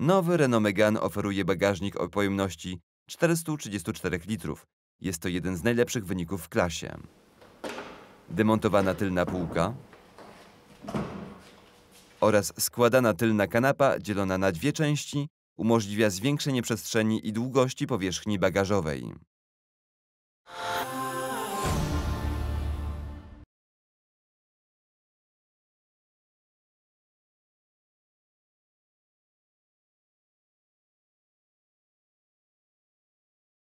Nowy Renault Megane oferuje bagażnik o pojemności 434 litrów. Jest to jeden z najlepszych wyników w klasie. Demontowana tylna półka oraz składana tylna kanapa dzielona na dwie części umożliwia zwiększenie przestrzeni i długości powierzchni bagażowej.